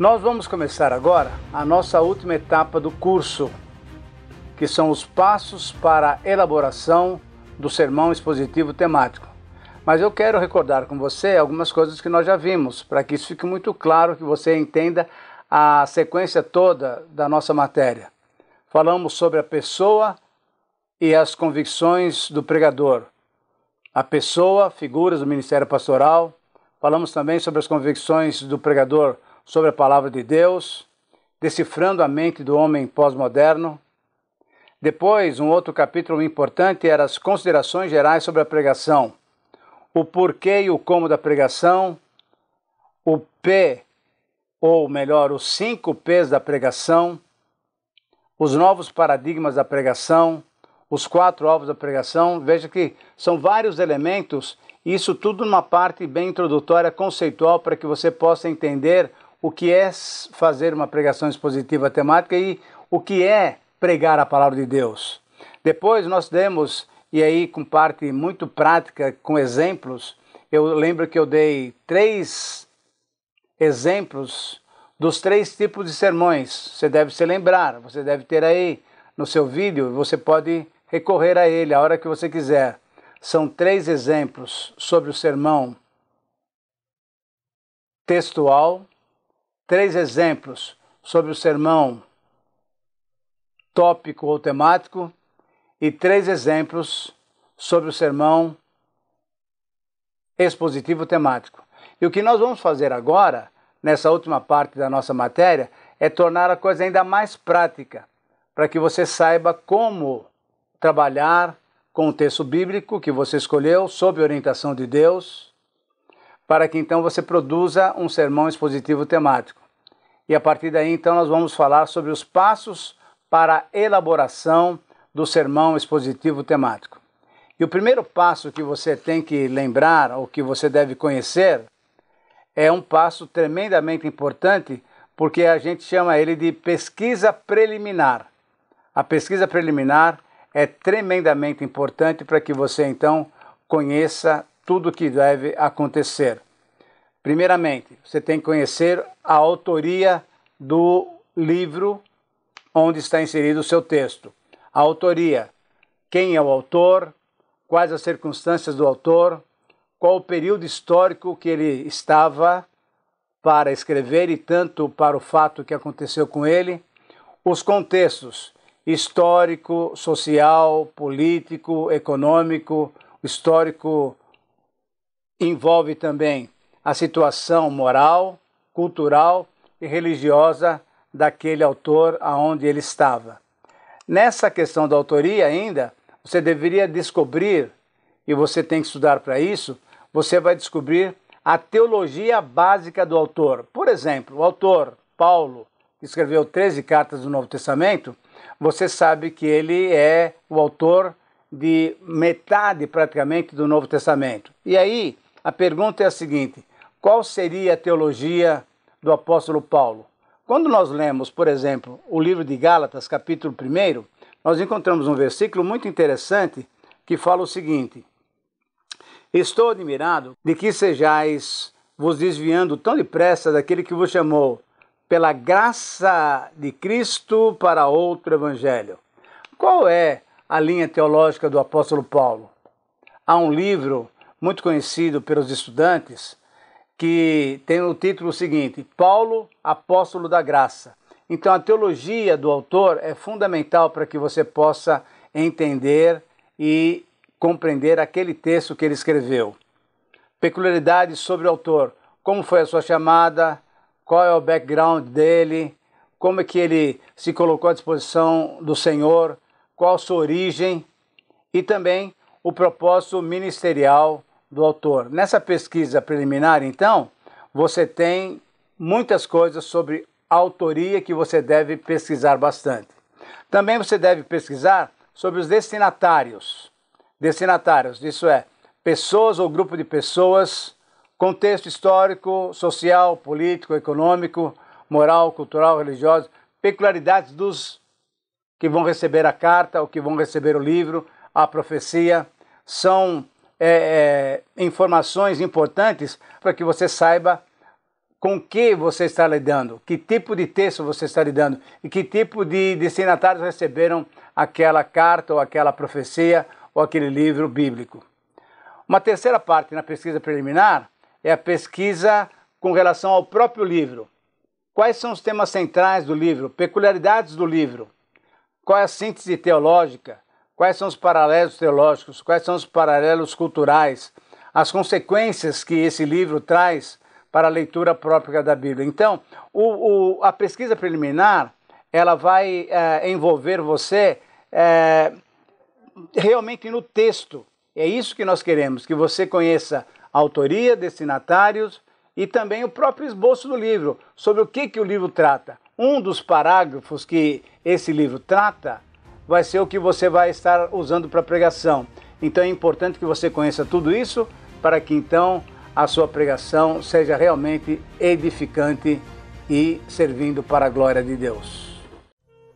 Nós vamos começar agora a nossa última etapa do curso, que são os passos para a elaboração do sermão expositivo temático. Mas eu quero recordar com você algumas coisas que nós já vimos, para que isso fique muito claro, que você entenda a sequência toda da nossa matéria. Falamos sobre a pessoa e as convicções do pregador. A pessoa, figuras do ministério pastoral. Falamos também sobre as convicções do pregador sobre a palavra de Deus, decifrando a mente do homem pós-moderno. Depois, um outro capítulo importante era as considerações gerais sobre a pregação, o porquê e o como da pregação, o P, ou melhor, os cinco P's da pregação, os novos paradigmas da pregação, os quatro alvos da pregação. Veja que são vários elementos, isso tudo numa parte bem introdutória, conceitual, para que você possa entender o que é fazer uma pregação expositiva temática e o que é pregar a palavra de Deus. Depois nós demos, e aí com parte muito prática, com exemplos, eu lembro que eu dei três exemplos dos três tipos de sermões. Você deve se lembrar, você deve ter aí no seu vídeo, você pode recorrer a ele a hora que você quiser. São três exemplos sobre o sermão textual, três exemplos sobre o sermão tópico ou temático e três exemplos sobre o sermão expositivo temático. E o que nós vamos fazer agora, nessa última parte da nossa matéria, é tornar a coisa ainda mais prática, para que você saiba como trabalhar com o texto bíblico que você escolheu, sob orientação de Deus para que então você produza um sermão expositivo temático. E a partir daí, então, nós vamos falar sobre os passos para a elaboração do sermão expositivo temático. E o primeiro passo que você tem que lembrar, ou que você deve conhecer, é um passo tremendamente importante, porque a gente chama ele de pesquisa preliminar. A pesquisa preliminar é tremendamente importante para que você, então, conheça tudo o que deve acontecer. Primeiramente, você tem que conhecer a autoria do livro onde está inserido o seu texto. A autoria, quem é o autor, quais as circunstâncias do autor, qual o período histórico que ele estava para escrever e tanto para o fato que aconteceu com ele, os contextos histórico, social, político, econômico, histórico envolve também a situação moral, cultural e religiosa daquele autor aonde ele estava. Nessa questão da autoria ainda, você deveria descobrir, e você tem que estudar para isso, você vai descobrir a teologia básica do autor. Por exemplo, o autor Paulo, que escreveu 13 cartas do Novo Testamento, você sabe que ele é o autor de metade praticamente do Novo Testamento. E aí, a pergunta é a seguinte: qual seria a teologia do apóstolo Paulo? Quando nós lemos, por exemplo, o livro de Gálatas, capítulo 1, nós encontramos um versículo muito interessante que fala o seguinte: Estou admirado de que sejais vos desviando tão depressa daquele que vos chamou, pela graça de Cristo para outro evangelho. Qual é a linha teológica do apóstolo Paulo? Há um livro muito conhecido pelos estudantes, que tem o título seguinte: Paulo, Apóstolo da Graça. Então, a teologia do autor é fundamental para que você possa entender e compreender aquele texto que ele escreveu. Peculiaridades sobre o autor: como foi a sua chamada, qual é o background dele, como é que ele se colocou à disposição do Senhor, qual a sua origem e também o propósito ministerial do autor. Nessa pesquisa preliminar, então, você tem muitas coisas sobre autoria que você deve pesquisar bastante. Também você deve pesquisar sobre os destinatários. Destinatários, isso é, pessoas ou grupo de pessoas, contexto histórico, social, político, econômico, moral, cultural, religioso, peculiaridades dos que vão receber a carta ou que vão receber o livro, a profecia, são é, é, informações importantes para que você saiba com que você está lidando, que tipo de texto você está lidando e que tipo de destinatários receberam aquela carta ou aquela profecia ou aquele livro bíblico. Uma terceira parte na pesquisa preliminar é a pesquisa com relação ao próprio livro. Quais são os temas centrais do livro, peculiaridades do livro? Qual é a síntese teológica? quais são os paralelos teológicos, quais são os paralelos culturais, as consequências que esse livro traz para a leitura própria da Bíblia. Então, o, o, a pesquisa preliminar ela vai é, envolver você é, realmente no texto. É isso que nós queremos, que você conheça a autoria, destinatários e também o próprio esboço do livro, sobre o que, que o livro trata. Um dos parágrafos que esse livro trata vai ser o que você vai estar usando para pregação. Então é importante que você conheça tudo isso para que então a sua pregação seja realmente edificante e servindo para a glória de Deus.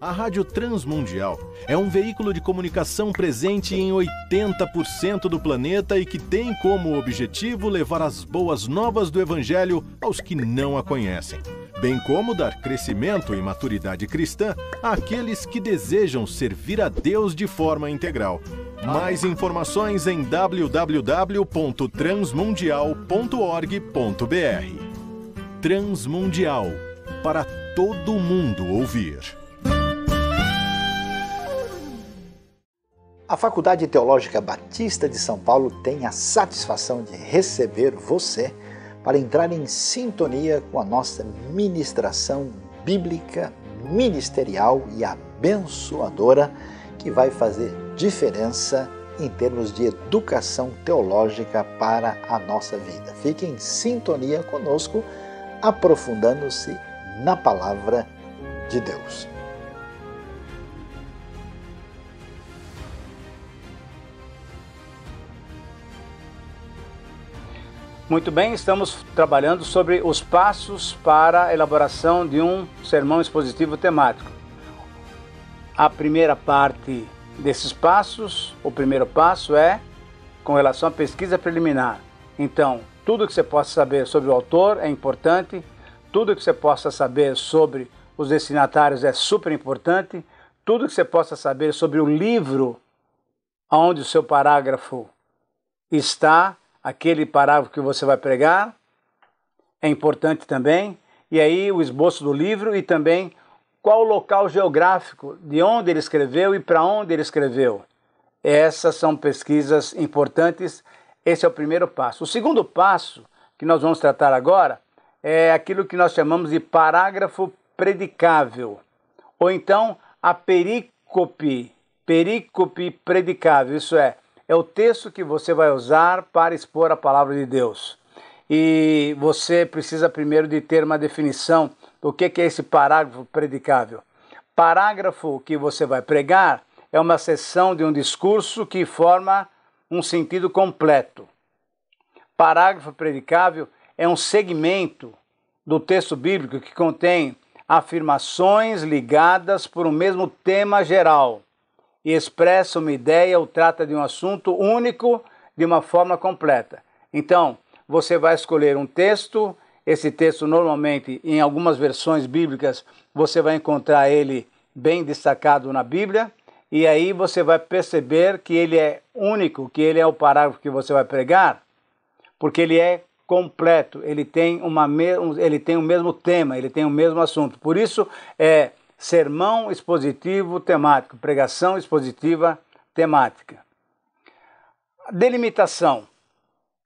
A Rádio Transmundial é um veículo de comunicação presente em 80% do planeta e que tem como objetivo levar as boas novas do Evangelho aos que não a conhecem bem como dar crescimento e maturidade cristã àqueles que desejam servir a Deus de forma integral. Mais informações em www.transmundial.org.br. Transmundial para todo mundo ouvir. A Faculdade Teológica Batista de São Paulo tem a satisfação de receber você para entrar em sintonia com a nossa ministração bíblica, ministerial e abençoadora que vai fazer diferença em termos de educação teológica para a nossa vida. Fique em sintonia conosco, aprofundando-se na palavra de Deus. Muito bem, estamos trabalhando sobre os passos para a elaboração de um sermão expositivo temático. A primeira parte desses passos, o primeiro passo é com relação à pesquisa preliminar. Então, tudo que você possa saber sobre o autor é importante, tudo que você possa saber sobre os destinatários é super importante, tudo que você possa saber sobre o livro onde o seu parágrafo está aquele parágrafo que você vai pregar, é importante também, e aí o esboço do livro e também qual o local geográfico, de onde ele escreveu e para onde ele escreveu. Essas são pesquisas importantes, esse é o primeiro passo. O segundo passo que nós vamos tratar agora é aquilo que nós chamamos de parágrafo predicável, ou então a perícope, perícope predicável, isso é, é o texto que você vai usar para expor a palavra de Deus. E você precisa primeiro de ter uma definição do que é esse parágrafo predicável. Parágrafo que você vai pregar é uma seção de um discurso que forma um sentido completo. Parágrafo predicável é um segmento do texto bíblico que contém afirmações ligadas por um mesmo tema geral e expressa uma ideia ou trata de um assunto único de uma forma completa. Então, você vai escolher um texto, esse texto normalmente em algumas versões bíblicas você vai encontrar ele bem destacado na Bíblia, e aí você vai perceber que ele é único, que ele é o parágrafo que você vai pregar, porque ele é completo, ele tem, uma, ele tem o mesmo tema, ele tem o mesmo assunto. Por isso, é sermão expositivo temático, pregação expositiva temática. Delimitação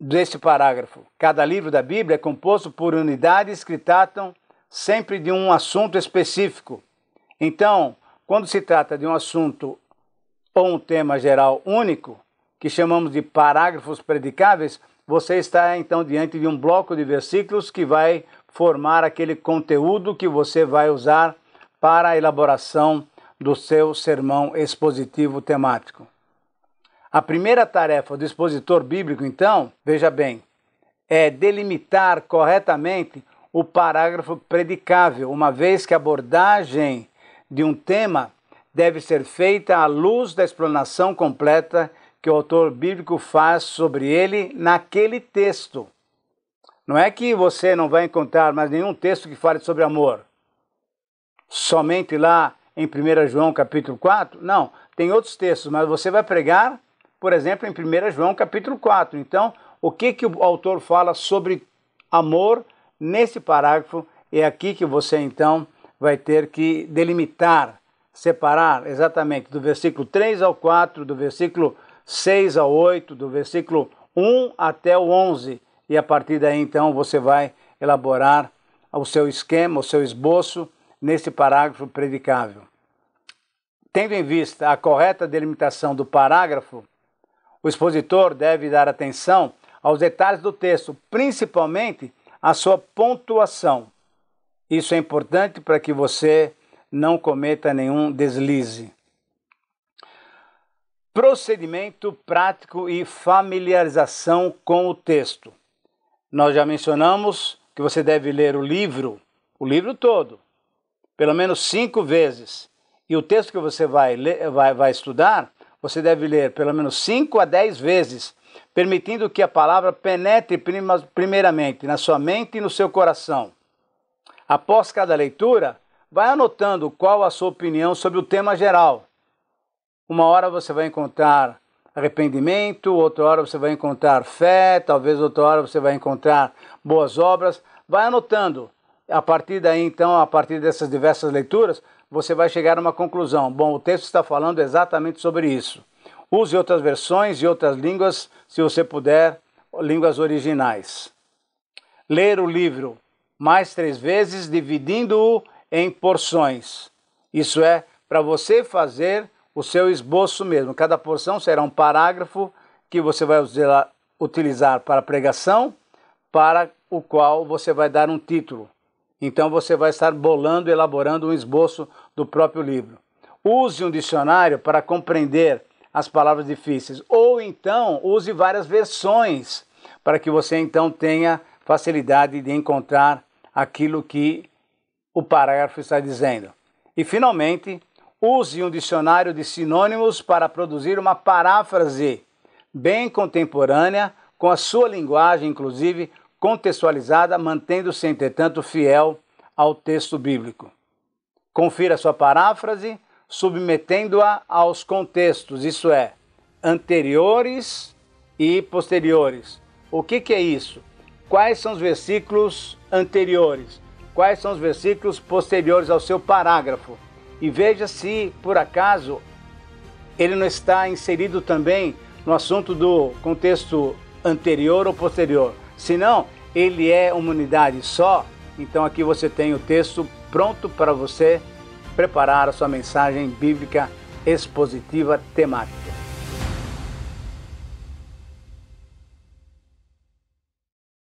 deste parágrafo. Cada livro da Bíblia é composto por unidades que tratam sempre de um assunto específico. Então, quando se trata de um assunto ou um tema geral único, que chamamos de parágrafos predicáveis, você está então diante de um bloco de versículos que vai formar aquele conteúdo que você vai usar para a elaboração do seu sermão expositivo temático. A primeira tarefa do expositor bíblico, então, veja bem, é delimitar corretamente o parágrafo predicável, uma vez que a abordagem de um tema deve ser feita à luz da explanação completa que o autor bíblico faz sobre ele naquele texto. Não é que você não vai encontrar mais nenhum texto que fale sobre amor somente lá em 1 João capítulo 4? Não, tem outros textos, mas você vai pregar, por exemplo, em 1 João capítulo 4. Então, o que, que o autor fala sobre amor nesse parágrafo? É aqui que você então vai ter que delimitar, separar exatamente do versículo 3 ao 4, do versículo 6 ao 8, do versículo 1 até o 11. E a partir daí então você vai elaborar o seu esquema, o seu esboço neste parágrafo predicável. Tendo em vista a correta delimitação do parágrafo, o expositor deve dar atenção aos detalhes do texto, principalmente à sua pontuação. Isso é importante para que você não cometa nenhum deslize. Procedimento prático e familiarização com o texto. Nós já mencionamos que você deve ler o livro, o livro todo, pelo menos cinco vezes. E o texto que você vai, ler, vai, vai estudar, você deve ler pelo menos cinco a dez vezes, permitindo que a palavra penetre primeiramente na sua mente e no seu coração. Após cada leitura, vai anotando qual a sua opinião sobre o tema geral. Uma hora você vai encontrar arrependimento, outra hora você vai encontrar fé, talvez outra hora você vai encontrar boas obras. Vai anotando a partir daí, então, a partir dessas diversas leituras, você vai chegar a uma conclusão. Bom, o texto está falando exatamente sobre isso. Use outras versões e outras línguas, se você puder, línguas originais. Ler o livro mais três vezes, dividindo-o em porções. Isso é para você fazer o seu esboço mesmo. Cada porção será um parágrafo que você vai utilizar para pregação, para o qual você vai dar um título então você vai estar bolando, elaborando um esboço do próprio livro. Use um dicionário para compreender as palavras difíceis, ou então use várias versões para que você então tenha facilidade de encontrar aquilo que o parágrafo está dizendo. E finalmente, use um dicionário de sinônimos para produzir uma paráfrase bem contemporânea com a sua linguagem, inclusive contextualizada, mantendo-se, entretanto, fiel ao texto bíblico. Confira sua paráfrase, submetendo-a aos contextos, isso é, anteriores e posteriores. O que, que é isso? Quais são os versículos anteriores? Quais são os versículos posteriores ao seu parágrafo? E veja se, por acaso, ele não está inserido também no assunto do contexto anterior ou posterior. Se não, ele é uma unidade só. Então aqui você tem o texto pronto para você preparar a sua mensagem bíblica expositiva temática.